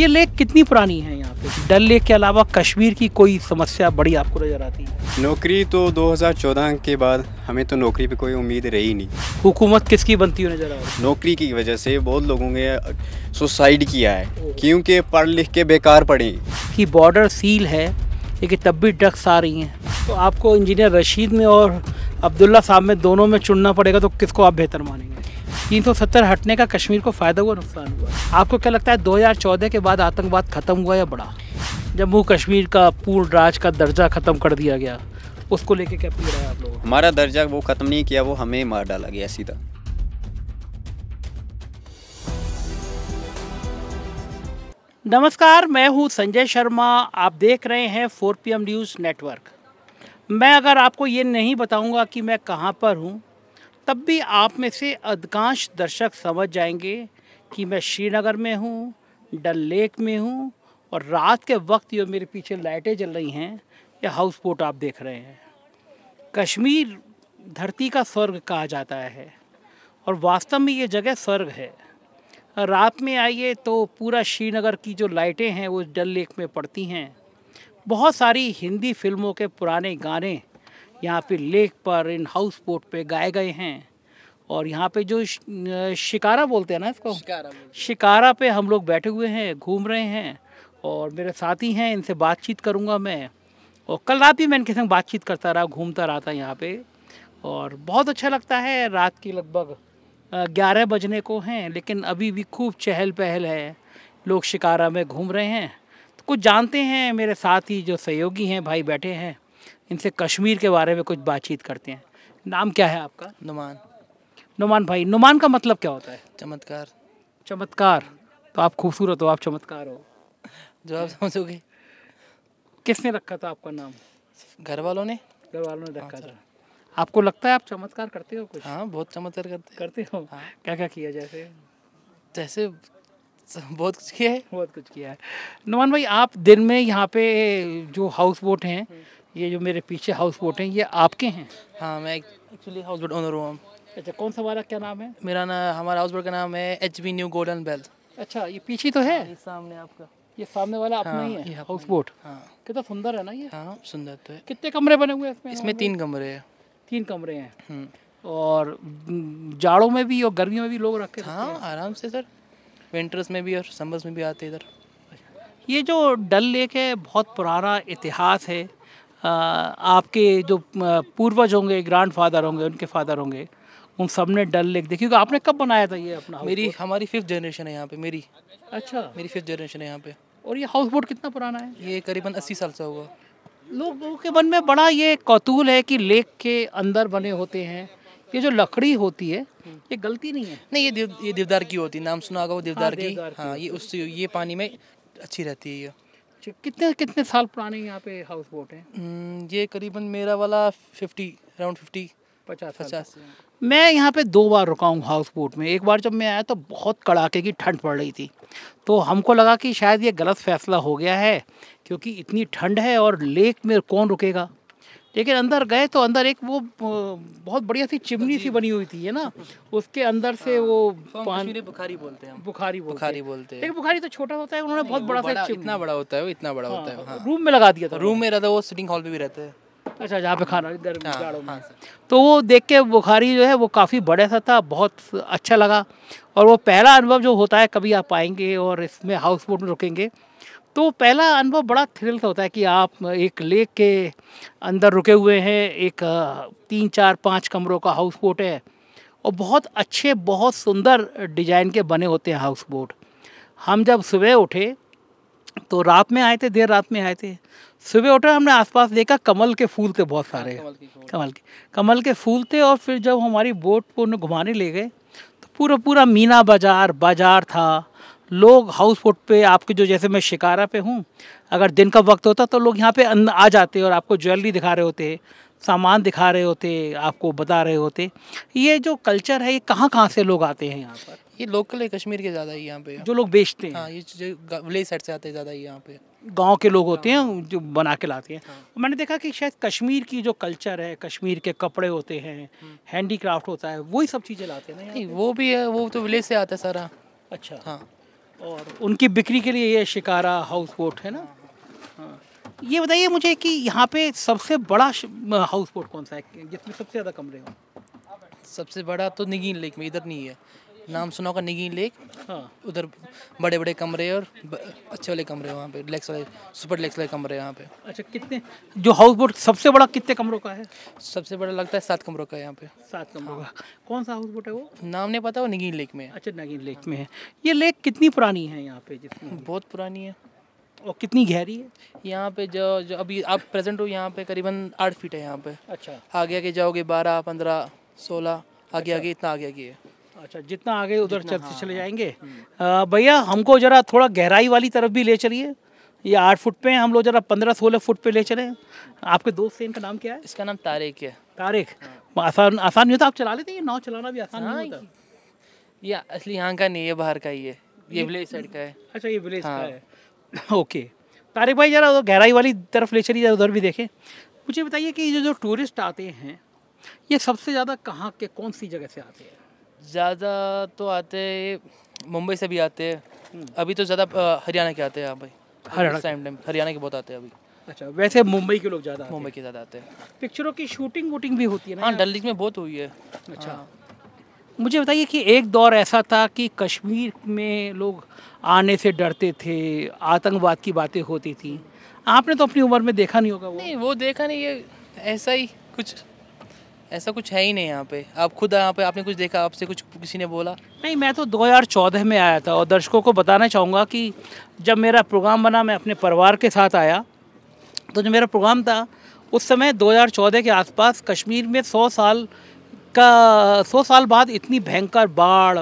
ये लेक कितनी पुरानी है यहाँ पे डल लेक के अलावा कश्मीर की कोई समस्या बड़ी आपको नज़र आती है नौकरी तो 2014 के बाद हमें तो नौकरी पे कोई उम्मीद रही नहीं हुकूमत किसकी बनती हुई नज़र आ रही नौकरी की वजह से बहुत लोगों ने सुसाइड किया है क्योंकि पढ़ लिख के बेकार पड़े कि बॉर्डर सील है लेकिन तब भी ड्रग्स आ रही हैं तो आपको इंजीनियर रशीद में और अब्दुल्ला साहब में दोनों में चुनना पड़ेगा तो किसको आप बेहतर मानेंगे 370 हटने का कश्मीर को फ़ायदा हुआ नुकसान हुआ आपको क्या लगता है 2014 के बाद आतंकवाद ख़त्म हुआ या बड़ा जम्मू कश्मीर का पूर्ण राज का दर्जा ख़त्म कर दिया गया उसको लेके क्या पी रहा है आप लोग हमारा दर्जा वो ख़त्म नहीं किया वो हमें मार डाला गया सीधा नमस्कार मैं हूं संजय शर्मा आप देख रहे हैं पी एम न्यूज़ नेटवर्क मैं अगर आपको ये नहीं बताऊंगा कि मैं कहां पर हूं तब भी आप में से अधिकांश दर्शक समझ जाएंगे कि मैं श्रीनगर में हूँ डल लेक में हूँ और रात के वक्त जो मेरे पीछे लाइटें जल रही हैं या हाउस बोट आप देख रहे हैं कश्मीर धरती का स्वर्ग कहा जाता है और वास्तव में ये जगह स्वर्ग है रात में आइए तो पूरा श्रीनगर की जो लाइटें हैं वो डल लेक में पड़ती हैं बहुत सारी हिंदी फिल्मों के पुराने गाने यहाँ पे लेक पर इन हाउस बोट पे गाए गए हैं और यहाँ पे जो शिकारा बोलते हैं ना इसको शिकारा, शिकारा पे हम लोग बैठे हुए हैं घूम रहे हैं और मेरे साथी हैं इनसे बातचीत करूँगा मैं और कल रात भी मैं इनके संग बातचीत करता रहा घूमता रहा था यहाँ पे और बहुत अच्छा लगता है रात की लगभग ग्यारह बजने को हैं लेकिन अभी भी खूब चहल पहल है लोग शिकारा में घूम रहे हैं तो कुछ जानते हैं मेरे साथ ही जो सहयोगी हैं भाई बैठे हैं इनसे कश्मीर के बारे में कुछ बातचीत करते हैं नाम क्या है आपका नुमान नुमान भाई नुमान का मतलब क्या होता है चमत्कार चमत्कार तो आप खूबसूरत हो आप चमत्कार हो जो आप समझोगे किसने रखा था आपका नाम घर वालों ने घर वालों ने रखा हाँ, था आपको लगता है आप चमत्कार करते हो कुछ हाँ बहुत चमत्कार करते करते हो हाँ। क्या क्या किया जैसे जैसे बहुत कुछ किया है बहुत कुछ किया है नुमान भाई आप दिन में यहाँ पे जो हाउस बोट हैं हम्म। ये जो मेरे पीछे हाउस बोट हैं ये आपके हैं हाँ मैं एक्चुअली हाउस बोट ओनर हूँ अच्छा कौन सा वाला क्या नाम है मेरा ना हमारा हाउस बोट का नाम है H B new golden belt अच्छा ये पीछे तो है सामने आपका ये सामने वाला हाँ, अपना हाँ, ही है हाउस बोट हाँ कितना सुंदर है ना ये हाँ सुंदर तो है कितने कमरे बने हुए हैं इसमें इसमें तीन कमरे हैं तीन कमरे हैं हम्म। और जाड़ों में भी और गर्मियों में भी लोग रखते हाँ, हैं हाँ आराम से सर विंटर्स में भी और समर्स में भी आते इधर ये जो डल लेक है बहुत पुराना इतिहास है आपके जो पूर्वज होंगे ग्रांड फादर होंगे उनके फादर होंगे उन सब ने डल लेक देखी क्योंकि आपने कब बनाया था ये अपना मेरी हमारी फिफ्थ जनरेशन है यहाँ पे मेरी अच्छा मेरी फिफ्थ जनरेशन है यहाँ पे और ये हाउस बोट कितना पुराना है ये करीबन अस्सी साल से होगा लोगों के मन में बड़ा ये कौतूल है कि लेक के अंदर बने होते हैं ये जो लकड़ी होती है ये गलती नहीं है नहीं ये देव ये देवदार की होती है नाम सुना होगा वो हाँ, देवदार, हाँ, देवदार की हाँ ये उससे ये पानी में अच्छी रहती है ये अच्छा कितने कितने साल पुराने यहाँ पे हाउस बोट हैं हम्म, ये करीबन मेरा वाला फिफ्टी अराउंड फिफ्टी पचास पचास मैं यहाँ पे दो बार रुका हूँ हाउस बोट में एक बार जब मैं आया तो बहुत कड़ाके की ठंड पड़ रही थी तो हमको लगा कि शायद ये गलत फैसला हो गया है क्योंकि इतनी ठंड है और लेक में कौन रुकेगा लेकिन अंदर गए तो अंदर एक वो बहुत बढ़िया सी चिमनी सी बनी हुई थी है ना उसके अंदर से वो हाँ, बुखारी बोलते हैं बुखारी बोलते बुखारी बोलते हैं बुखारी तो छोटा होता है उन्होंने बहुत बड़ा सा इतना बड़ा होता है वो इतना बड़ा हाँ, होता है हाँ। रूम में लगा दिया था रूम में रहता है वो सिटिंग हॉल में भी रहते हैं अच्छा जहाँ पे खाना गर्मी हाँ, हाँ, तो वो देख के बुखारी जो है वो काफ़ी बड़े सा था बहुत अच्छा लगा और वो पहला अनुभव जो होता है कभी आप आएंगे और इसमें हाउस बोट में रुकेंगे तो पहला अनुभव बड़ा थ्रिल का होता है कि आप एक लेक के अंदर रुके हुए हैं एक तीन चार पाँच कमरों का हाउस बोट है और बहुत अच्छे बहुत सुंदर डिजाइन के बने होते हैं हाउस बोट हम जब सुबह उठे तो रात में आए थे देर रात में आए थे सुबह उठे हमने आसपास देखा कमल के फूल थे बहुत सारे हाँ, कमल के कमल के कमल के फूल थे और फिर जब हमारी बोट को उन्हें घुमाने ले गए तो पूरा पूरा मीना बाज़ार बाज़ार था लोग हाउस बोट पर आपके जो जैसे मैं शिकारा पे हूँ अगर दिन का वक्त होता तो लोग यहाँ पे आ जाते और आपको ज्वेलरी दिखा रहे होते सामान दिखा रहे होते आपको बता रहे होते ये जो कल्चर है ये कहाँ कहाँ से लोग आते हैं यहाँ पर ये लोकल है कश्मीर के ज़्यादा ही यहाँ पे जो लोग बेचते हैं हाँ ये विलेज साइड से आते हैं ज़्यादा ही यहाँ पे गांव के लोग होते हैं हाँ। जो बना के लाते हैं हाँ। मैंने देखा कि शायद कश्मीर की जो कल्चर है कश्मीर के कपड़े होते हैं हैंडीक्राफ्ट हम्म। होता है वही सब चीज़ें लाते हैं वो भी है वो तो विलेज से आता है सारा अच्छा हाँ और उनकी बिक्री के लिए ये शिकारा हाउस बोट है ना हाँ। ये बताइए मुझे कि यहाँ पे सबसे बड़ा हाउस बोट कौन सा है जिसमें सबसे ज़्यादा कमरे हों सबसे बड़ा तो निगीन लेक में इधर नहीं है नाम सुना होगा निगी लेक हाँ उधर बड़े बड़े कमरे और अच्छे वाले कमरे वहाँ पे लेक्स वाले सुपर लेक्स वाले कमरे यहाँ पे अच्छा कितने जो हाउस बोट सबसे बड़ा कितने कमरों का है सबसे बड़ा लगता है सात कमरों का यहाँ पे सात कमरों का कौन सा हाउस बोट है वो नाम नहीं पता वो निगी लेक में है अच्छा नगी लेक में है ये लेक कितनी पुरानी है यहाँ पे बहुत पुरानी है और कितनी गहरी है यहाँ पे जो जो अभी आप प्रेजेंट हो यहाँ पे करीबन आठ फीट है यहाँ पे अच्छा आगे आगे जाओगे बारह पंद्रह सोलह आगे आगे इतना आगे आगे है अच्छा जितना आगे उधर चलते हाँ, चले हाँ। जाएंगे भैया हमको जरा थोड़ा गहराई वाली तरफ भी ले चलिए ये आठ फुट पे हैं हम लोग जरा पंद्रह सोलह फुट पे ले चले आपके दोस्त से इनका नाम क्या है इसका नाम तारिक है तारिक आसान आसान नहीं होता आप चला लेते हैं नाव चलाना भी आसान नहीं हाँ, होता ये असली यहाँ का नहीं है बाहर का ही है ये विलेज साइड का है अच्छा ये विलेज का हाँ। है ओके तारिक भाई जरा गहराई वाली तरफ ले चलिए उधर भी देखें मुझे बताइए कि ये जो टूरिस्ट आते हैं ये सबसे ज़्यादा कहाँ के कौन सी जगह से आते हैं ज़्यादा तो आते मुंबई से भी आते हैं हम्म। अभी तो ज़्यादा हरियाणा के आते हैं हाँ भाई हरियाणा हरियाणा के बहुत आते हैं अभी अच्छा वैसे मुंबई के लोग ज़्यादा मुंबई के ज़्यादा आते हैं पिक्चरों की शूटिंग वूटिंग भी होती है ना हाँ डल में बहुत हुई है अच्छा हाँ। मुझे बताइए कि एक दौर ऐसा था कि कश्मीर में लोग आने से डरते थे आतंकवाद की बातें होती थी आपने तो अपनी उम्र में देखा नहीं होगा वो नहीं वो देखा नहीं ये ऐसा ही कुछ ऐसा कुछ है ही नहीं यहाँ पे आप खुद यहाँ पे आपने कुछ देखा आपसे कुछ किसी ने बोला नहीं मैं तो 2014 में आया था और दर्शकों को बताना चाहूँगा कि जब मेरा प्रोग्राम बना मैं अपने परिवार के साथ आया तो जो मेरा प्रोग्राम था उस समय 2014 के आसपास कश्मीर में 100 साल का 100 साल बाद इतनी भयंकर बाढ़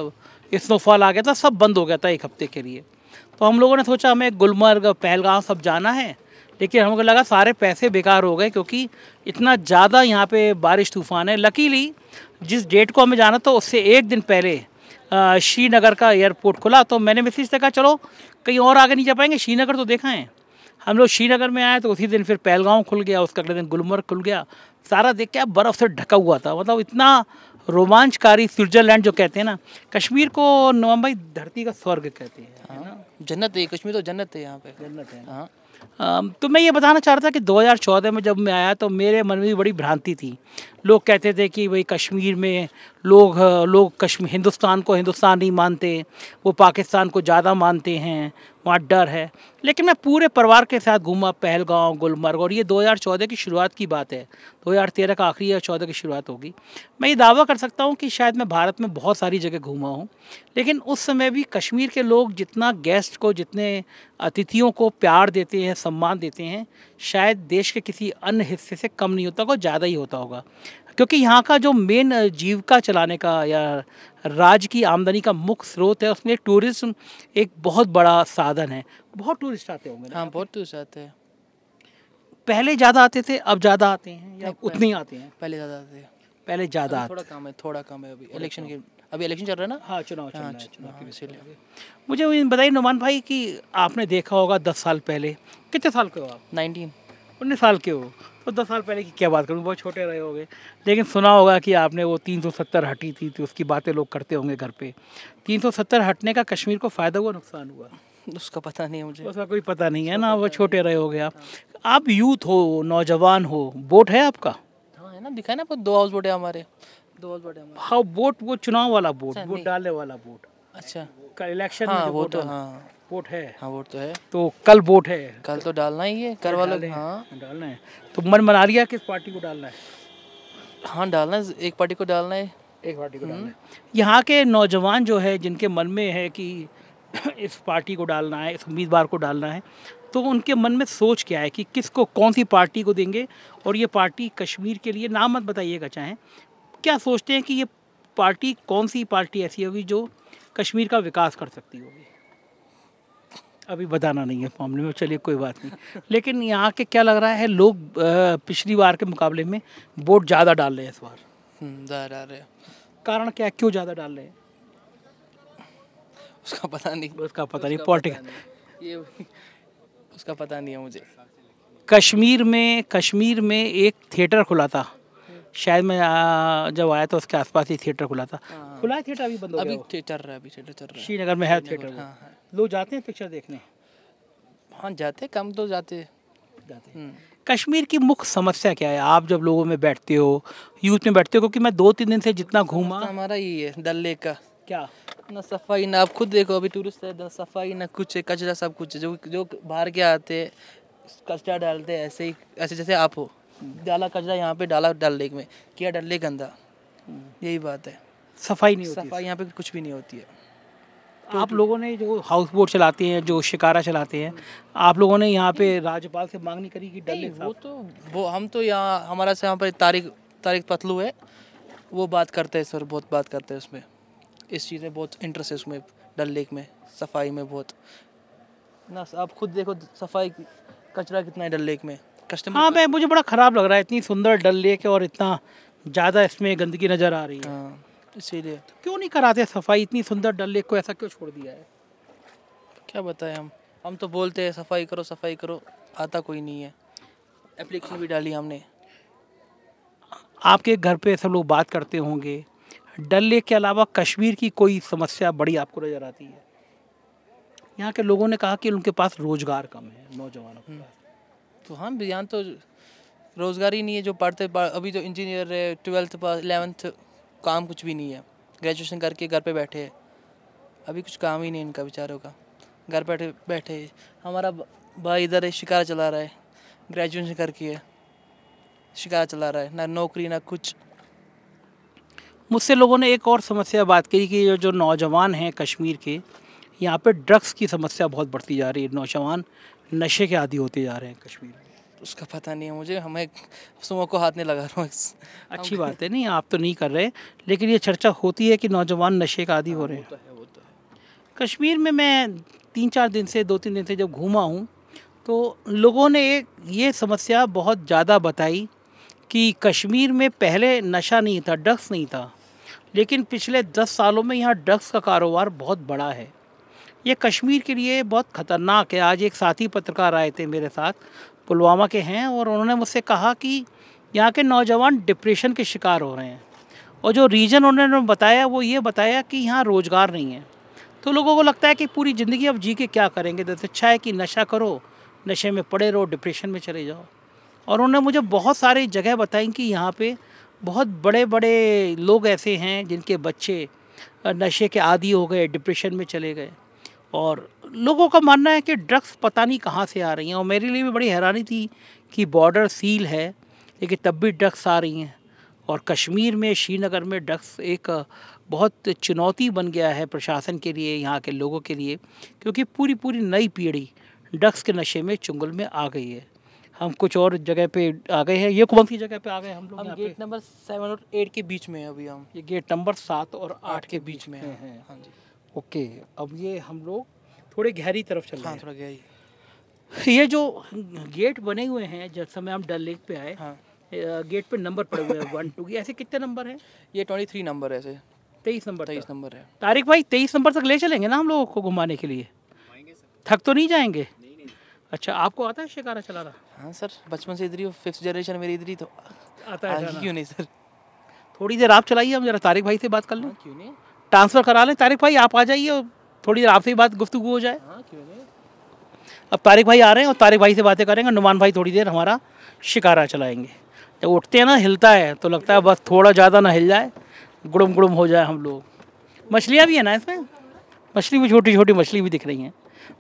स्नोफॉल आ गया था सब बंद हो गया था एक हफ्ते के लिए तो हम लोगों ने सोचा हमें गुलमर्ग पहलगाम सब जाना है लेकिन हमको लगा सारे पैसे बेकार हो गए क्योंकि इतना ज़्यादा यहाँ पे बारिश तूफान है लकीली जिस डेट को हमें जाना था उससे एक दिन पहले श्रीनगर का एयरपोर्ट खुला तो मैंने मैसेज से कहा चलो कहीं और आगे नहीं जा पाएंगे श्रीनगर तो देखा है हम लोग श्रीनगर में आए तो उसी दिन फिर पहलगाँव खुल गया उसका अगले दिन गुलमर्ग खुल गया सारा देख के बर्फ़ से ढका हुआ था मतलब इतना रोमांचकारी स्विट्ज़रलैंड जो कहते हैं ना कश्मीर को नवम्बई धरती का स्वर्ग कहते हैं जन्नत है कश्मीर तो जन्नत है यहाँ पे जन्नत है हाँ तो मैं ये बताना चाह रहा था कि 2014 में जब मैं आया तो मेरे मन में भी बड़ी भ्रांति थी लोग कहते थे कि भाई कश्मीर में लोग लोग कश्मीर हिंदुस्तान को हिंदुस्तान नहीं मानते वो पाकिस्तान को ज़्यादा मानते हैं वहाँ डर है लेकिन मैं पूरे परिवार के साथ घूमा पहलगाँव गुलमर्ग और ये 2014 की शुरुआत की बात है 2013 का आखिरी या चौदह की शुरुआत होगी मैं ये दावा कर सकता हूँ कि शायद मैं भारत में बहुत सारी जगह घूमा हूँ लेकिन उस समय भी कश्मीर के लोग जितना गेस्ट को जितने अतिथियों को प्यार देते हैं सम्मान देते हैं शायद देश के किसी अन्य हिस्से से कम नहीं होता होगा ज़्यादा ही होता होगा क्योंकि यहाँ का जो मेन जीविका चलाने का या राज्य की आमदनी का मुख्य स्रोत है उसमें टूरिज्म एक बहुत बड़ा साधन है बहुत टूरिस्ट आते होंगे हाँ बहुत टूरिस्ट आते हैं पहले ज़्यादा आते थे अब ज़्यादा आते हैं या उतने ही आते हैं पहले ज़्यादा आते हैं पहले ज़्यादा थोड़ा कम है थोड़ा कम है अभी इलेक्शन के अभी इलेक्शन चल रहा है ना हाँ चुनाव चुनाव हाँ, चुनाव है इसीलिए मुझे बताइए नुमान भाई कि आपने देखा होगा दस साल पहले कितने साल के हो आप नाइनटीन उन्नीस साल के हो तो दस साल पहले की क्या बात करूँ बहुत छोटे रहे होंगे लेकिन सुना होगा कि आपने वो तीन सौ सत्तर हटी थी तो उसकी बातें लोग करते होंगे घर पे तीन सौ सत्तर हटने का कश्मीर को फ़ायदा हुआ नुकसान हुआ उसका पता नहीं है मुझे उसका कोई पता नहीं है ना वो छोटे रहे होंगे आप हाँ। आप यूथ हो नौजवान हो वोट है आपका हाँ है ना दिखाए ना दो हाउस वोट है हमारे हाँ वोट वो चुनाव वाला वोट अच्छा, वोट डालने वाला वोट अच्छा इलेक्शन हाँ, में वोट हाँ वोट है हाँ वोट तो है तो कल वोट है कल तो डालना ही है कर वाला हाँ।, हाँ डालना है तो मन मना लिया किस पार्टी को डालना है हाँ डालना है एक पार्टी को डालना है एक पार्टी को डालना है हम्म। यहाँ के नौजवान जो है जिनके मन में है कि इस पार्टी को डालना है इस उम्मीदवार को डालना है तो उनके मन में सोच क्या है कि किसको कौन सी पार्टी को देंगे और ये पार्टी कश्मीर के लिए नाम मत बताइएगा चाहें क्या सोचते हैं कि ये पार्टी कौन सी पार्टी ऐसी होगी जो कश्मीर का विकास कर सकती होगी अभी बताना नहीं है मामले में चलिए कोई बात नहीं लेकिन यहाँ के क्या लग रहा है लोग पिछली बार के मुकाबले में वोट ज़्यादा डाल रहे हैं इस बार हम्म, ज़्यादा रहे कारण क्या क्यों ज़्यादा डाल रहे हैं उसका पता नहीं उसका पता नहीं पॉलिटिक्स ये उसका पता नहीं है मुझे कश्मीर में कश्मीर में एक थिएटर खुला था शायद मैं जब आया था उसके आसपास ही थिएटर खुला था हाँ। खुला है थिएटर अभी बंद हो अभी थिएटर रहा अभी थिएटर चल रहा है श्रीनगर में है थिएटर हाँ, हाँ लोग जाते हैं पिक्चर देखने हाँ जाते कम तो जाते जाते हम्म। कश्मीर की मुख्य समस्या क्या है आप जब लोगों में बैठते हो यूथ में बैठते हो क्योंकि मैं दो तीन दिन से जितना घूमा हमारा ही है डल लेक का क्या ना सफाई ना आप खुद देखो अभी टूरिस्ट है ना सफाई ना कुछ है कचरा सब कुछ है जो जो बाहर के आते कचरा डालते ऐसे ही ऐसे जैसे आप हो डाला कचरा यहाँ पे डाला डल लेक में किया डल लेक गंदा यही बात है सफाई नहीं होती सफाई यहाँ पे कुछ भी नहीं होती है तो आप लोगों ने जो हाउस बोट चलाते हैं जो शिकारा चलाते हैं आप लोगों ने यहाँ पे राज्यपाल से मांग नहीं करी कि डल लेक वो तो वो हम तो यहाँ हमारा से यहाँ पर तारिक तारिक पतलू है वो बात करते हैं सर बहुत बात करते हैं उसमें इस चीज़ में बहुत इंटरेस्ट है उसमें डल लेक में सफाई में बहुत ना आप खुद देखो सफाई कचरा कितना है डल लेक में कस्टमर हाँ मैं मुझे बड़ा ख़राब लग रहा है इतनी सुंदर डल लेक और इतना ज़्यादा इसमें गंदगी नज़र आ रही है हाँ, इसीलिए तो क्यों नहीं कराते सफाई इतनी सुंदर डल लेक को ऐसा क्यों छोड़ दिया है क्या बताएं हम हम तो बोलते हैं सफाई करो सफाई करो आता कोई नहीं है एप्लीकेशन भी डाली हमने आपके घर पे सब लोग बात करते होंगे डल लेक के अलावा कश्मीर की कोई समस्या बड़ी आपको नज़र आती है यहाँ के लोगों ने कहा कि उनके पास रोज़गार कम है नौजवानों के हम्म। पास तो हाँ यहाँ तो रोज़गार ही नहीं है जो पढ़ते अभी तो इंजीनियर है ट्वेल्थ पास एलेवंथ काम कुछ भी नहीं है ग्रेजुएशन करके घर पे बैठे हैं अभी कुछ काम ही नहीं इनका बेचारों का घर बैठे बैठे हमारा भाई इधर है शिकार चला रहा है ग्रेजुएशन करके है शिकार चला रहा है ना नौकरी ना कुछ मुझसे लोगों ने एक और समस्या बात की कि जो नौजवान हैं कश्मीर के यहाँ पे ड्रग्स की समस्या बहुत बढ़ती जा रही है नौजवान नशे के आदि होते जा रहे हैं कश्मीर में तो उसका पता नहीं है मुझे हमें सुबह को हाथ नहीं लगा रहा हूँ अच्छी बात है नहीं आप तो नहीं कर रहे लेकिन ये चर्चा होती है कि नौजवान नशे का आदि हो रहे हैं हाँ, तो है, तो है। कश्मीर में मैं तीन चार दिन से दो तीन दिन से जब घूमा हूँ तो लोगों ने ये समस्या बहुत ज़्यादा बताई कि कश्मीर में पहले नशा नहीं था ड्रग्स नहीं था लेकिन पिछले दस सालों में यहाँ ड्रग्स का कारोबार बहुत बड़ा है ये कश्मीर के लिए बहुत ख़तरनाक है आज एक साथी पत्रकार आए थे मेरे साथ पुलवामा के हैं और उन्होंने मुझसे कहा कि यहाँ के नौजवान डिप्रेशन के शिकार हो रहे हैं और जो रीज़न उन्होंने बताया वो ये बताया कि यहाँ रोज़गार नहीं है तो लोगों को लगता है कि पूरी ज़िंदगी अब जी के क्या करेंगे जैसे तो अच्छा है कि नशा करो नशे में पड़े रहो डिप्रेशन में चले जाओ और उन्होंने मुझे बहुत सारी जगह बताई कि यहाँ पे बहुत बड़े बड़े लोग ऐसे हैं जिनके बच्चे नशे के आदि हो गए डिप्रेशन में चले गए और लोगों का मानना है कि ड्रग्स पता नहीं कहाँ से आ रही हैं और मेरे लिए भी बड़ी हैरानी थी कि बॉर्डर सील है लेकिन तब भी ड्रग्स आ रही हैं और कश्मीर में श्रीनगर में ड्रग्स एक बहुत चुनौती बन गया है प्रशासन के लिए यहाँ के लोगों के लिए क्योंकि पूरी पूरी नई पीढ़ी ड्रग्स के नशे में चुंगल में आ गई है हम कुछ और जगह पे आ गए हैं ये कौन सी जगह पे आ गए हम लोग हम गेट नंबर सेवन और एट के बीच में है अभी हम ये गेट नंबर सात और आठ के बीच में है हाँ जी ओके अब ये हम लोग थोड़े गहरी तरफ चल हाँ, रहे हैं थोड़ा गहरी ये जो गेट बने हुए हैं जब समय हम डल लेक पे आए हाँ। गेट पे नंबर पड़े हुए हैं वन टू की ऐसे कितने नंबर हैं ये ट्वेंटी थ्री नंबर है ऐसे तेईस नंबर तेईस नंबर है तारिक भाई तेईस नंबर तक ले चलेंगे ना हम लोगों को घुमाने के लिए थक तो नहीं जाएंगे अच्छा आपको आता है शिकारा चलाना हाँ सर बचपन से इधर ही फिफ्थ जनरेशन मेरी इधर ही तो आता है हाँ, क्यों नहीं सर थोड़ी देर आप चलाइए हम जरा तारिक भाई से बात कर हाँ, लें क्यों नहीं ट्रांसफ़र करा लें तारिक भाई आप आ जाइए थोड़ी देर आपसे भी बात गुफ्तु हो जाए हाँ, क्यों नहीं अब तारिक भाई आ रहे हैं और तारिक भाई से बातें करेंगे नुमान भाई थोड़ी देर हमारा शिकारा चलाएंगे जब उठते हैं ना हिलता है तो लगता है बस थोड़ा ज़्यादा ना हिल जाए गुड़म गुड़म हो जाए हम लोग मछलियाँ भी हैं ना इसमें मछली भी छोटी छोटी मछली भी दिख रही हैं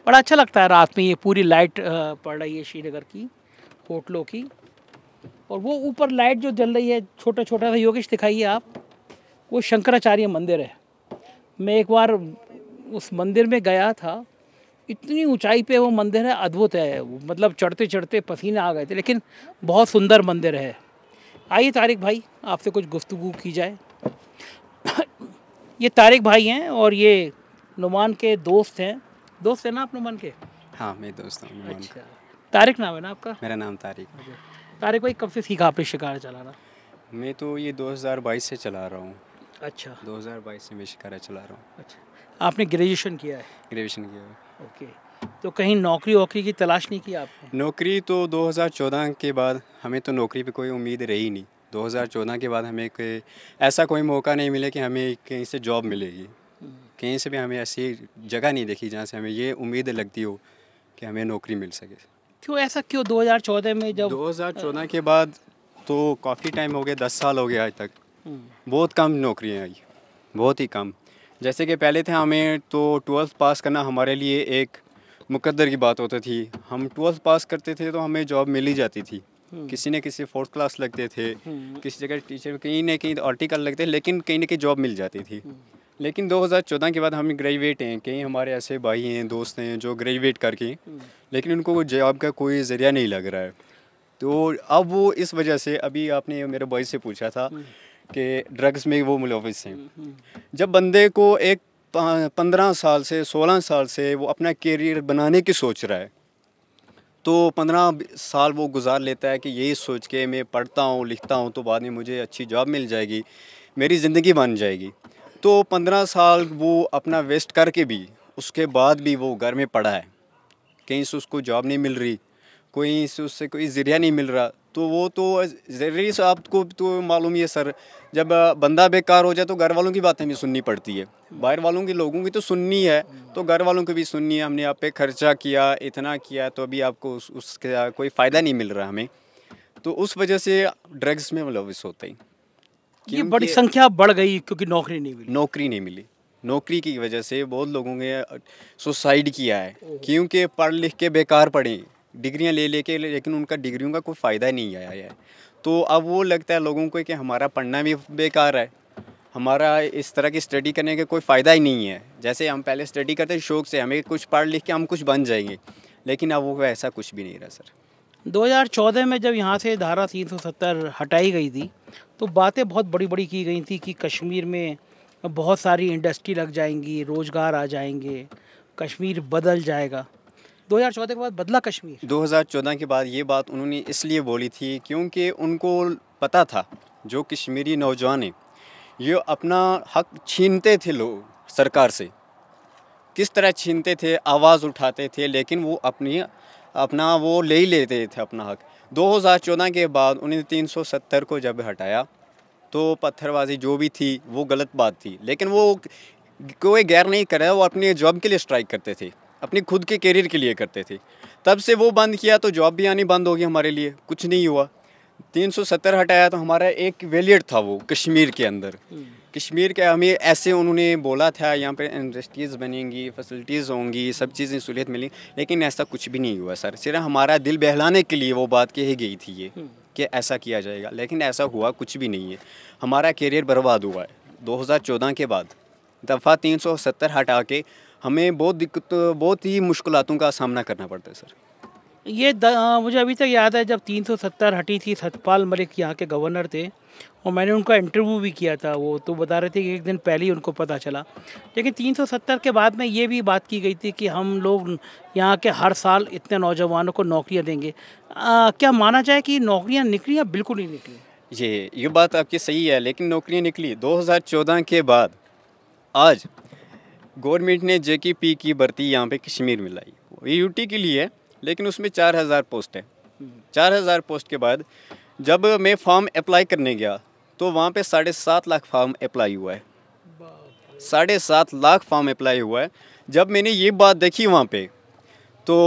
बड़ा अच्छा लगता है रात में ये पूरी लाइट पड़ रही है श्रीनगर की होटलों की और वो ऊपर लाइट जो जल रही है छोटा छोटा सा योगेश दिखाइए आप वो शंकराचार्य मंदिर है मैं एक बार उस मंदिर में गया था इतनी ऊंचाई पे वो मंदिर है अद्भुत है मतलब चढ़ते चढ़ते पसीना आ गए थे लेकिन बहुत सुंदर मंदिर है आइए तारिक भाई आपसे कुछ गुफ्तु की जाए ये तारिक भाई हैं और ये नुमान के दोस्त हैं दोस्त हैं ना आप नुमान के हाँ मैं दोस्त हूँ अच्छा तारिक नाम है ना आपका मेरा नाम तारिक तारिक भाई कब से सीखा आपने शिकार चलाना मैं तो ये 2022 से चला रहा हूँ अच्छा 2022 में मैं शिकारा चला रहा हूँ अच्छा आपने ग्रेजुएशन किया है ग्रेजुएशन किया है ओके तो कहीं नौकरी वोकरी की तलाश नहीं की आपने नौकरी तो 2014 के बाद हमें तो नौकरी पे कोई उम्मीद रही नहीं 2014 के बाद हमें कोई ऐसा कोई मौका नहीं मिले कि हमें कहीं से जॉब मिलेगी कहीं से भी हमें ऐसी जगह नहीं देखी जहाँ से हमें ये उम्मीद लगती हो कि हमें नौकरी मिल सके क्यों ऐसा क्यों 2014 में जब 2014 के बाद तो काफ़ी टाइम हो गया दस साल हो गया आज तक बहुत कम नौकरियाँ आई बहुत ही कम जैसे कि पहले थे हमें तो ट्वेल्थ पास करना हमारे लिए एक मुकद्दर की बात होती थी हम ट्वेल्थ पास करते थे तो हमें जॉब मिल ही जाती थी हम्म। किसी न किसी फोर्थ क्लास लगते थे हम्म। किसी जगह टीचर कहीं ना कहीं आर्टिकल लगते लेकिन कहीं ना कहीं जॉब मिल जाती थी हम्म। लेकिन 2014 के बाद हम ग्रेजुएट हैं कई हमारे ऐसे भाई हैं दोस्त हैं जो ग्रेजुएट करके लेकिन उनको जॉब का कोई ज़रिया नहीं लग रहा है तो अब वो इस वजह से अभी आपने मेरे भाई से पूछा था कि ड्रग्स में वो मुलविस हैं हम्म, हम्म। जब बंदे को एक पंद्रह साल से सोलह साल से वो अपना करियर बनाने की सोच रहा है तो पंद्रह साल वो गुजार लेता है कि यही सोच के मैं पढ़ता हूँ लिखता हूँ तो बाद में मुझे अच्छी जॉब मिल जाएगी मेरी ज़िंदगी बन जाएगी तो पंद्रह साल वो अपना वेस्ट करके भी उसके बाद भी वो घर में पड़ा है कहीं से उसको जॉब नहीं मिल रही कहीं से उससे कोई ज़रिया नहीं मिल रहा तो वो तो ज़रूरी से आपको तो मालूम ही है सर जब बंदा बेकार हो जाए तो घर वालों की बातें भी सुननी पड़ती है बाहर वालों की लोगों की तो सुननी है तो घर वालों की भी सुननी है हमने आप पे खर्चा किया इतना किया तो अभी आपको उस, उसका कोई फ़ायदा नहीं मिल रहा हमें तो उस वजह से ड्रग्स में मुलविस मतलब होते हैं ये बड़ी संख्या बढ़ गई क्योंकि नौकरी नहीं मिली नौकरी नहीं मिली नौकरी की वजह से बहुत लोगों ने सुसाइड किया है क्योंकि पढ़ लिख के बेकार पड़े डिग्रियां ले लेके लेकिन उनका डिग्रियों का कोई फ़ायदा नहीं आया है तो अब वो लगता है लोगों को कि हमारा पढ़ना भी बेकार है हमारा इस तरह की स्टडी करने का कोई फ़ायदा ही नहीं है जैसे हम पहले स्टडी करते शौक से हमें कुछ पढ़ लिख के हम कुछ बन जाएंगे लेकिन अब वो ऐसा कुछ भी नहीं रहा सर 2014 में जब यहाँ से धारा 370 हटाई गई थी तो बातें बहुत बड़ी बड़ी की गई थी कि कश्मीर में बहुत सारी इंडस्ट्री लग जाएंगी रोज़गार आ जाएंगे कश्मीर बदल जाएगा 2014 के बाद बदला कश्मीर 2014 के बाद ये बात उन्होंने इसलिए बोली थी क्योंकि उनको पता था जो कश्मीरी नौजवान हैं ये अपना हक छीनते थे लोग सरकार से किस तरह छीनते थे आवाज़ उठाते थे लेकिन वो अपनी अपना वो ले ही लेते थे अपना हक 2014 के बाद उन्हें 370 को जब हटाया तो पत्थरबाजी जो भी थी वो गलत बात थी लेकिन वो कोई गैर नहीं कर रहा वो अपने जॉब के लिए स्ट्राइक करते थे अपनी खुद के करियर के लिए करते थे तब से वो बंद किया तो जॉब भी आनी बंद होगी हमारे लिए कुछ नहीं हुआ तीन सौ सत्तर हटाया तो हमारा एक वेलियड था वो कश्मीर के अंदर हम्म। कश्मीर के हमें ऐसे उन्होंने बोला था यहाँ पर इंडस्ट्रीज़ बनेंगी फैसिलिटीज़ होंगी सब चीज़ें सहूलियत मिलेंगी लेकिन ऐसा कुछ भी नहीं हुआ सर सिर्फ हमारा दिल बहलाने के लिए वो बात कही गई थी ये हम्म। कि ऐसा किया जाएगा लेकिन ऐसा हुआ कुछ भी नहीं है हमारा करियर बर्बाद हुआ है दो के बाद दफ़ा तीन हटा के हमें बहुत दिक्कत बहुत ही मुश्किलों का सामना करना पड़ता है सर ये द, आ, मुझे अभी तक याद है जब 370 हटी थी सतपाल मलिक यहाँ के गवर्नर थे और मैंने उनका इंटरव्यू भी किया था वो तो बता रहे थे कि एक दिन पहले ही उनको पता चला लेकिन 370 के बाद में ये भी बात की गई थी कि हम लोग यहाँ के हर साल इतने नौजवानों को नौकरियाँ देंगे आ, क्या माना जाए कि नौकरियाँ निकली या बिल्कुल नहीं निकली ये ये बात आपकी सही है लेकिन नौकरियाँ निकली दो के बाद आज गवर्नमेंट ने जे की पी की भर्ती यहाँ पे कश्मीर में लाई ये यूटी के लिए है लेकिन उसमें चार हज़ार पोस्ट है चार हज़ार पोस्ट के बाद जब मैं फॉर्म अप्लाई करने गया तो वहाँ पे साढ़े सात लाख फॉर्म अप्लाई हुआ है साढ़े सात लाख फॉर्म अप्लाई हुआ है जब मैंने ये बात देखी वहाँ पे तो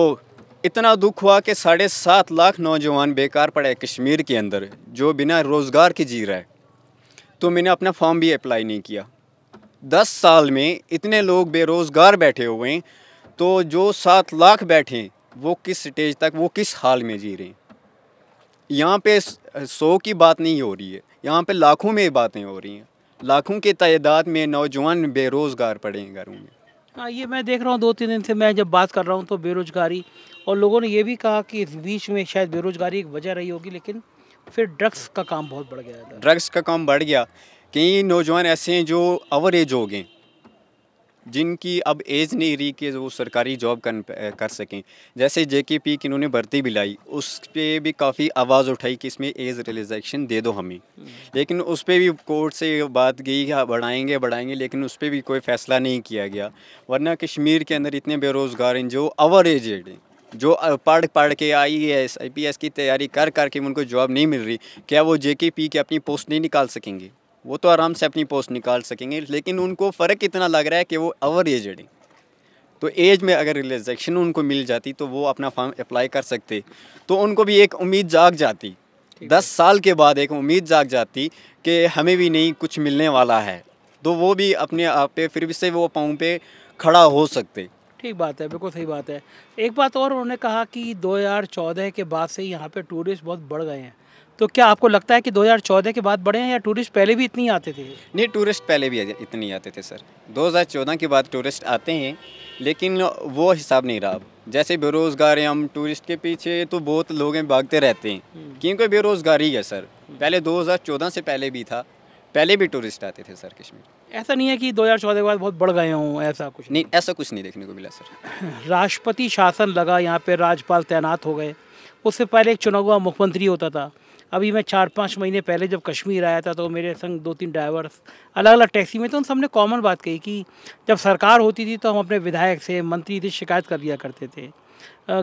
इतना दुख हुआ कि साढ़े सात लाख नौजवान बेकार पड़े कश्मीर के अंदर जो बिना रोज़गार के जी रहा है तो मैंने अपना फॉर्म भी अप्लाई नहीं किया दस साल में इतने लोग बेरोज़गार बैठे हुए हैं तो जो सात लाख बैठे वो किस स्टेज तक वो किस हाल में जी रहे हैं यहाँ पे सौ की बात नहीं हो रही है यहाँ पे लाखों में बातें हो रही हैं लाखों के तादाद में नौजवान बेरोज़गार पड़े हैं घरों में हाँ ये मैं देख रहा हूँ दो तीन दिन से मैं जब बात कर रहा हूँ तो बेरोज़गारी और लोगों ने ये भी कहा कि इस बीच में शायद बेरोज़गारी एक वजह रही होगी लेकिन फिर ड्रग्स का काम बहुत बढ़ गया ड्रग्स का काम बढ़ गया कई नौजवान ऐसे हैं जो अवर एज हो गए जिनकी अब एज नहीं रही कि वो सरकारी जॉब कर कर सकें जैसे जे के पी की इन्होंने भर्ती भी लाई उस पर भी काफ़ी आवाज़ उठाई कि इसमें एज रिलेक्शन दे दो हमें लेकिन उस पर भी कोर्ट से बात गई कि हाँ, बढ़ाएंगे बढ़ाएंगे लेकिन उस पर भी कोई फ़ैसला नहीं किया गया वरना कश्मीर के अंदर इतने बेरोज़गार हैं जो अवर एजेड हैं जो पढ़ पढ़ के I S I P S की तैयारी कर कर के उनको जॉब नहीं मिल रही क्या वो जे के पी की अपनी पोस्ट नहीं निकाल सकेंगे वो तो आराम से अपनी पोस्ट निकाल सकेंगे लेकिन उनको फ़र्क इतना लग रहा है कि वो ओवर एजड हैं तो एज में अगर रिलेक्शन उनको मिल जाती तो वो अपना फॉर्म अप्लाई कर सकते तो उनको भी एक उम्मीद जाग जाती दस साल के बाद एक उम्मीद जाग जाती कि हमें भी नहीं कुछ मिलने वाला है तो वो भी अपने आप पे फिर भी से वो पाँव पे खड़ा हो सकते ठीक बात है बिल्कुल सही बात है एक बात और उन्होंने कहा कि 2014 के बाद से यहाँ पे टूरिस्ट बहुत बढ़ गए हैं तो क्या आपको लगता है कि 2014 के बाद बढ़े हैं या टूरिस्ट पहले भी इतनी आते थे नहीं टूरिस्ट पहले भी इतनी आते थे सर 2014 के बाद टूरिस्ट आते हैं लेकिन वो हिसाब नहीं रहा अब जैसे बेरोज़गार हैं हम टूरिस्ट के पीछे तो बहुत लोग हैं भागते रहते हैं हम्म। क्योंकि बेरोज़गारी है सर पहले दो से पहले भी था पहले भी टूरिस्ट आते थे सर कश्मीर ऐसा नहीं है कि 2014 के बाद बहुत बढ़ गए हों ऐसा कुछ नहीं ऐसा कुछ नहीं देखने को मिला सर राष्ट्रपति शासन लगा यहाँ पे राज्यपाल तैनात हो गए उससे पहले एक चुना हुआ मुख्यमंत्री होता था अभी मैं चार पाँच महीने पहले जब कश्मीर आया था तो मेरे संग दो तीन ड्राइवर्स अलग अलग टैक्सी में तो उन सबने कॉमन बात कही कि जब सरकार होती थी तो हम अपने विधायक से मंत्री से शिकायत कर लिया करते थे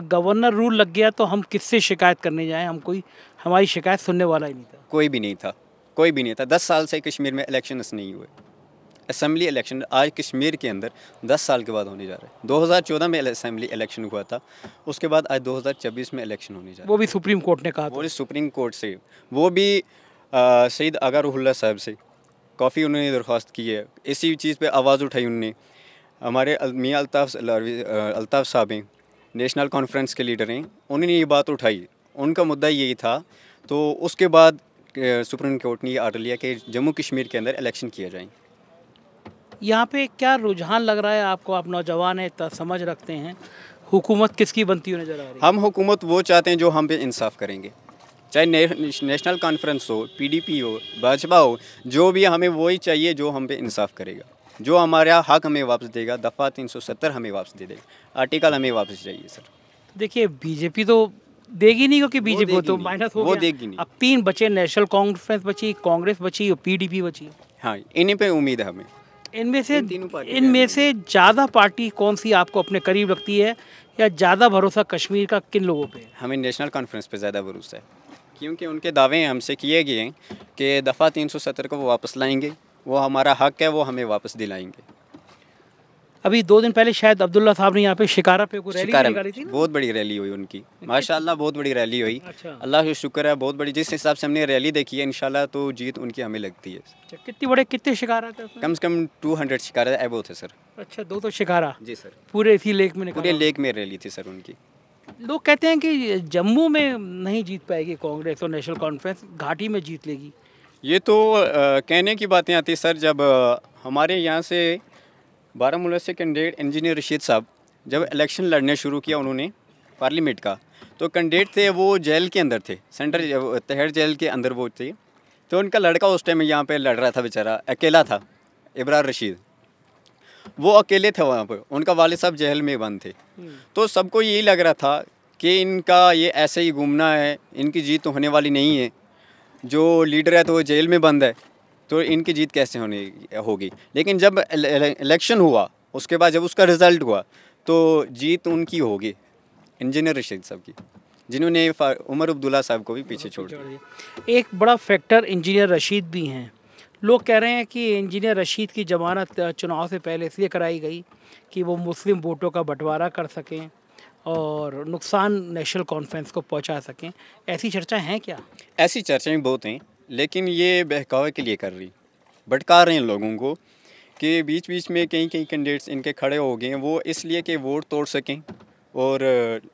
गवर्नर रूल लग गया तो हम किससे शिकायत करने जाएँ हम कोई हमारी शिकायत सुनने वाला ही नहीं था कोई भी नहीं था कोई भी नहीं था दस साल से कश्मीर में इलेक्शन नहीं हुए असम्बली इलेक्शन आज कश्मीर के अंदर 10 साल के बाद होने जा रहे हैं 2014 में असम्बली इलेक्शन हुआ था उसके बाद आज 2024 में इलेक्शन होने जा रहा है वो भी सुप्रीम कोर्ट ने कहा वो भी सुप्रीम कोर्ट से वो भी सईद आगा रूहुल्ला साहब से काफ़ी उन्होंने दरख्वास्त की है इसी चीज़ पर आवाज़ उठाई उन्होंने हमारे मियाँ अलताफ अलताफ़ साहब हैं नेशनल कॉन्फ्रेंस के लीडर हैं उन्होंने ये बात उठाई उनका मुद्दा यही था तो उसके बाद सुप्रीम कोर्ट ने ये आर्डर लिया कि जम्मू कश्मीर के अंदर इलेक्शन किया जाए यहाँ पे क्या रुझान लग रहा है आपको आप नौजवान हैं इतना समझ रखते हैं हुकूमत किसकी बनती हुई नज़र आ रही है हम हुकूमत वो चाहते हैं जो हम पे इंसाफ करेंगे चाहे ने, नेशनल कॉन्फ्रेंस हो पीडीपी हो भाजपा हो जो भी हमें वही चाहिए जो हम पे इंसाफ करेगा जो हमारा हक हमें वापस देगा दफ़ा 370 हमें वापस दे देगा आर्टिकल हमें वापस चाहिए सर देखिए बीजेपी तो देगी नहीं क्योंकि बीजेपी को तो माइनस हो वो देगी नहीं अब तीन बचे नेशनल कॉन्फ्रेंस बची कांग्रेस बची और पीडीपी बची हाँ इन्हीं पे उम्मीद है हमें इनमें से इनमें से ज़्यादा पार्टी कौन सी आपको अपने करीब लगती है या ज़्यादा भरोसा कश्मीर का किन लोगों पे हमें नेशनल कॉन्फ्रेंस पे ज़्यादा भरोसा है क्योंकि उनके दावे हमसे किए गए हैं कि दफ़ा तीन सौ सत्तर को वो वापस लाएंगे वो हमारा हक है वो हमें वापस दिलाएंगे अभी दो दिन पहले शायद अब्दुल्ला साहब ने यहाँ पे शिकारा पे को रैली निकाली थी बहुत बड़ी रैली हुई उनकी माशाल्लाह बहुत बड़ी रैली हुई अच्छा। अल्लाह का शुक्र है बहुत बड़ी जिस हिसाब से हमने रैली देखी है इनशाला तो जीत उनकी हमें लगती है अच्छा, कितनी बड़े कितने शिकारा थे कम से कम टू हंड्रेड शिकारा एबो थे सर अच्छा दो तो शिकारा जी सर पूरे इसी लेक में पूरे लेक में रैली थी सर उनकी लोग कहते हैं कि जम्मू में नहीं जीत पाएगी कांग्रेस और नेशनल कॉन्फ्रेंस घाटी में जीत लेगी ये तो कहने की बातें आती सर जब हमारे यहाँ से बारामूला से कैंडिडेट इंजीनियर रशीद साहब जब इलेक्शन लड़ने शुरू किया उन्होंने पार्लीमेंट का तो कैंडिडेट थे वो जेल के अंदर थे सेंटर तहर जेल के अंदर वो थे तो उनका लड़का उस टाइम यहाँ पे लड़ रहा था बेचारा अकेला था इब्रार रशीद वो अकेले थे वहाँ पर उनका वाले साहब जेल में बंद थे हम्म। तो सबको यही लग रहा था कि इनका ये ऐसे ही घूमना है इनकी जीत तो होने वाली नहीं है जो लीडर है तो वो जेल में बंद है तो इनकी जीत कैसे होनी होगी लेकिन जब इलेक्शन हुआ उसके बाद जब उसका रिज़ल्ट हुआ तो जीत उनकी होगी इंजीनियर रशीद साहब की जिन्होंने उमर अब्दुल्ला साहब को भी पीछे छोड़ दिया एक बड़ा फैक्टर इंजीनियर रशीद भी हैं लोग कह रहे हैं कि इंजीनियर रशीद की जमानत चुनाव से पहले इसलिए कराई गई कि वो मुस्लिम वोटों का बंटवारा कर सकें और नुकसान नेशनल कॉन्फ्रेंस को पहुंचा सकें ऐसी चर्चाएं हैं क्या ऐसी चर्चाएं बहुत हैं लेकिन ये बहकावे के लिए कर रही भटका रहे हैं लोगों को कि बीच बीच में कई कई कैंडिडेट्स इनके खड़े हो गए हैं वो इसलिए कि वोट तोड़ सकें और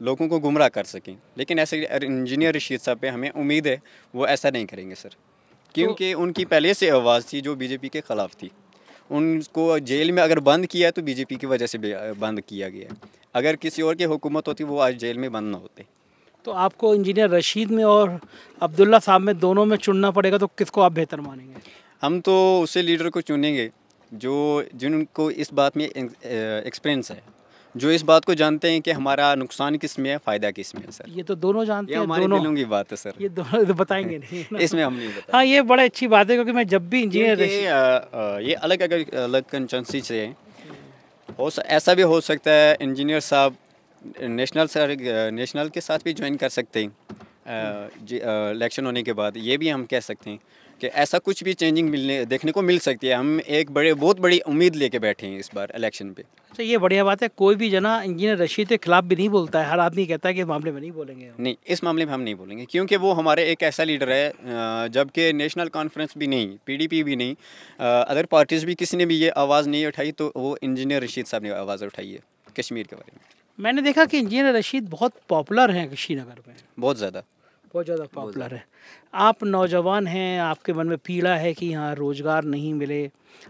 लोगों को गुमराह कर सकें लेकिन ऐसे इंजीनियर रशीद साहब पे हमें उम्मीद है वो ऐसा नहीं करेंगे सर क्योंकि तो, उनकी पहले से आवाज़ थी जो बीजेपी के ख़िलाफ़ थी उनको जेल में अगर बंद किया तो बीजेपी की वजह से बंद किया गया अगर किसी और की हुकूमत होती वो आज जेल में बंद ना होते तो आपको इंजीनियर रशीद में और अब्दुल्ला साहब में दोनों में चुनना पड़ेगा तो किसको आप बेहतर मानेंगे हम तो उसे लीडर को चुनेंगे जो जिनको इस बात में एक्सपीरियंस है जो इस बात को जानते हैं कि हमारा नुकसान किस में है फ़ायदा किस में है सर ये तो दोनों जानते हैं हमारे दोनों की बात है सर ये दोनों तो बताएंगे नहीं इसमें हम नहीं बता हाँ ये बड़ा अच्छी बात है क्योंकि मैं जब भी इंजीनियर ये अलग अलग अलग कंसेंसी से हो ऐसा भी हो सकता है इंजीनियर साहब नेशनल सर नेशनल के साथ भी ज्वाइन कर सकते हैं इलेक्शन होने के बाद ये भी हम कह सकते हैं कि ऐसा कुछ भी चेंजिंग मिलने देखने को मिल सकती है हम एक बड़े बहुत बड़ी उम्मीद लेके बैठे हैं इस बार इलेक्शन पे अच्छा ये बढ़िया बात है कोई भी जना इंजीनियर रशीद के खिलाफ भी नहीं बोलता है हर आदमी कहता है कि मामले में नहीं बोलेंगे नहीं इस मामले में हम नहीं बोलेंगे क्योंकि वो हमारे एक ऐसा लीडर है जबकि नेशनल कॉन्फ्रेंस भी नहीं पी भी नहीं अदर पार्टीज़ भी किसी ने भी ये आवाज़ नहीं उठाई तो वो इंजीनियर रशीद साहब ने आवाज़ उठाई है कश्मीर के बारे में मैंने देखा कि इंजीनियर रशीद बहुत पॉपुलर हैं श्रीनगर में बहुत ज़्यादा बहुत ज़्यादा पॉपुलर है आप नौजवान हैं आपके मन में पीड़ा है कि यहाँ रोज़गार नहीं मिले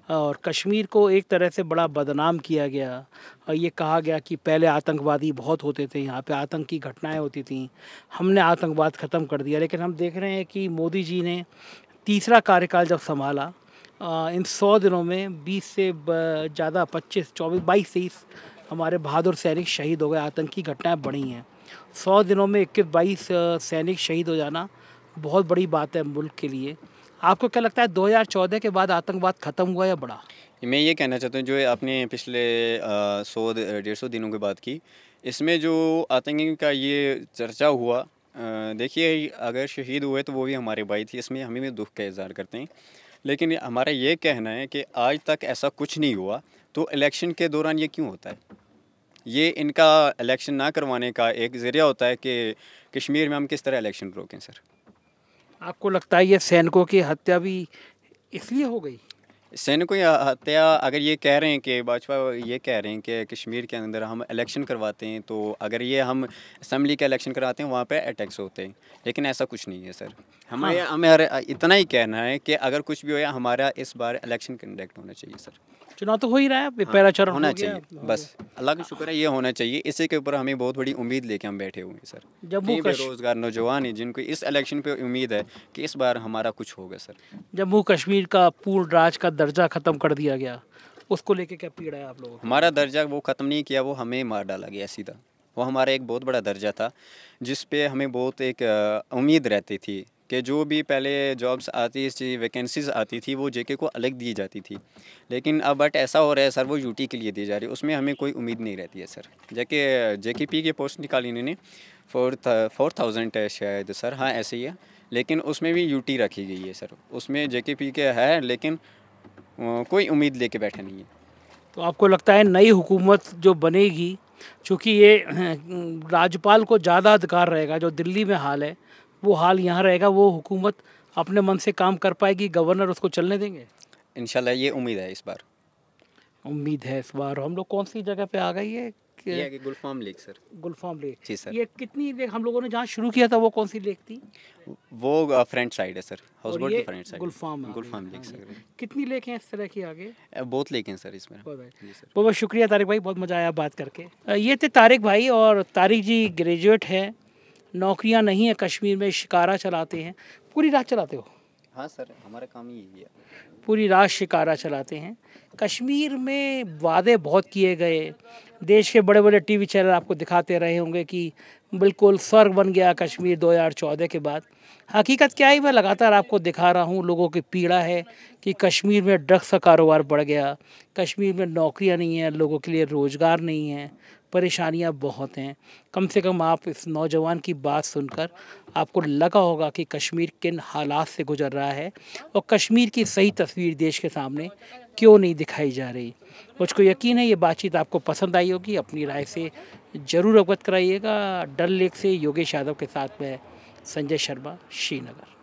और कश्मीर को एक तरह से बड़ा बदनाम किया गया और ये कहा गया कि पहले आतंकवादी बहुत होते थे यहाँ पे आतंक की घटनाएं होती थी हमने आतंकवाद ख़त्म कर दिया लेकिन हम देख रहे हैं कि मोदी जी ने तीसरा कार्यकाल जब संभाला इन सौ दिनों में बीस से ज़्यादा पच्चीस चौबीस बाईस तेईस हमारे बहादुर सैनिक शहीद हो गए आतंकी घटनाएं बढ़ी हैं सौ दिनों में इक्कीस बाईस सैनिक शहीद हो जाना बहुत बड़ी बात है मुल्क के लिए आपको क्या लगता है 2014 के बाद आतंकवाद ख़त्म हुआ या बढ़ा मैं ये कहना चाहता हूँ जो आपने पिछले सौ डेढ़ सौ दिनों की बात की इसमें जो आतंकी का ये चर्चा हुआ देखिए अगर शहीद हुए तो वो भी हमारे भाई थे इसमें हमें भी दुख का इजहार करते हैं लेकिन हमारा ये कहना है कि आज तक ऐसा कुछ नहीं हुआ तो इलेक्शन के दौरान ये क्यों होता है ये इनका इलेक्शन ना करवाने का एक ज़रिया होता है कि कश्मीर में हम किस तरह इलेक्शन रोकें सर आपको लगता है ये सैनिकों की हत्या भी इसलिए हो गई सैनिकों की हत्या अगर ये कह रहे हैं कि भाजपा ये कह रहे हैं कि कश्मीर के अंदर हम इलेक्शन करवाते हैं तो अगर ये हम असम्बली का इलेक्शन कराते हैं वहाँ पे अटैक्स होते हैं लेकिन ऐसा कुछ नहीं है सर हमारे हाँ। हमें इतना ही कहना है कि अगर कुछ भी हो हमारा इस बार इलेक्शन कंडक्ट होना चाहिए सर चुनाव तो हो ही रहा है हाँ, पहला चरण होना हो चाहिए बस अल्लाह का शुक्र है ये होना चाहिए इसी के ऊपर हमें बहुत बड़ी उम्मीद लेके हम बैठे हुए हैं सर जम्मू बेरोजगार नौजवान हैं जिनको इस इलेक्शन पे उम्मीद है कि इस बार हमारा कुछ होगा सर जम्मू कश्मीर का पूर्ण राज का दर्जा ख़त्म कर दिया गया उसको लेके क्या पीड़ा है आप लोगों हमारा दर्जा वो ख़त्म नहीं किया वो हमें मार डाला गया सीधा वो हमारा एक बहुत बड़ा दर्जा था जिस पे हमें बहुत एक उम्मीद रहती थी कि जो भी पहले जॉब्स आती इस वैकेंसीज आती थी वो जेके को अलग दी जाती थी लेकिन अब बट ऐसा हो रहा है सर वो यूटी के लिए दी जा रही है उसमें हमें कोई उम्मीद नहीं रहती है sir J K J K post निकाली इन्होंने फोर फोर थाउजेंड है शायद सर हाँ ऐसे ही है लेकिन उसमें भी यूटी रखी गई है सर उसमें जे के पी के है लेकिन कोई उम्मीद लेके बैठे नहीं है तो आपको लगता है नई हुकूमत जो बनेगी चूँकि ये राज्यपाल को ज़्यादा अधिकार रहेगा जो दिल्ली में हाल है वो हाल यहाँ रहेगा वो हुकूमत अपने मन से काम कर पाएगी गवर्नर उसको चलने देंगे इन ये उम्मीद है इस बार उम्मीद है इस बार हम लोग कौन सी जगह पे आ गई है Gulfam lake sir Gulfam lake ji sir ये कितनी लेक हम लोगों ने जहाँ शुरू किया था वो कौन सी लेक थी वो फ्रंट साइड है सर हाउस बोट की front side Gulfam Gulfam lake sir कितनी लेक हैं इस तरह की आगे बहुत लेक हैं सर इसमें बहुत बहुत शुक्रिया तारिक भाई बहुत मज़ा आया बात करके ये थे तारिक भाई और तारिक जी ग्रेजुएट हैं नौकरियां नहीं है कश्मीर में शिकारा चलाते हैं पूरी रात चलाते हो हाँ सर हमारा काम यही है पूरी रात शिकारा चलाते हैं कश्मीर में वादे बहुत किए गए देश के बड़े बड़े टीवी चैनल आपको दिखाते रहे होंगे कि बिल्कुल स्वर्ग बन गया कश्मीर 2014 के बाद हकीकत क्या है मैं लगातार आपको दिखा रहा हूँ लोगों की पीड़ा है कि कश्मीर में ड्रग्स का कारोबार बढ़ गया कश्मीर में नौकरियाँ नहीं हैं लोगों के लिए रोज़गार नहीं है परेशानियाँ बहुत हैं कम से कम आप इस नौजवान की बात सुनकर आपको लगा होगा कि कश्मीर किन हालात से गुजर रहा है और कश्मीर की सही तस्वीर देश के सामने क्यों नहीं दिखाई जा रही मुझको यकीन है ये बातचीत आपको पसंद आई होगी अपनी राय से ज़रूर अवगत कराइएगा डल लेक से योगेश यादव के साथ में संजय शर्मा श्रीनगर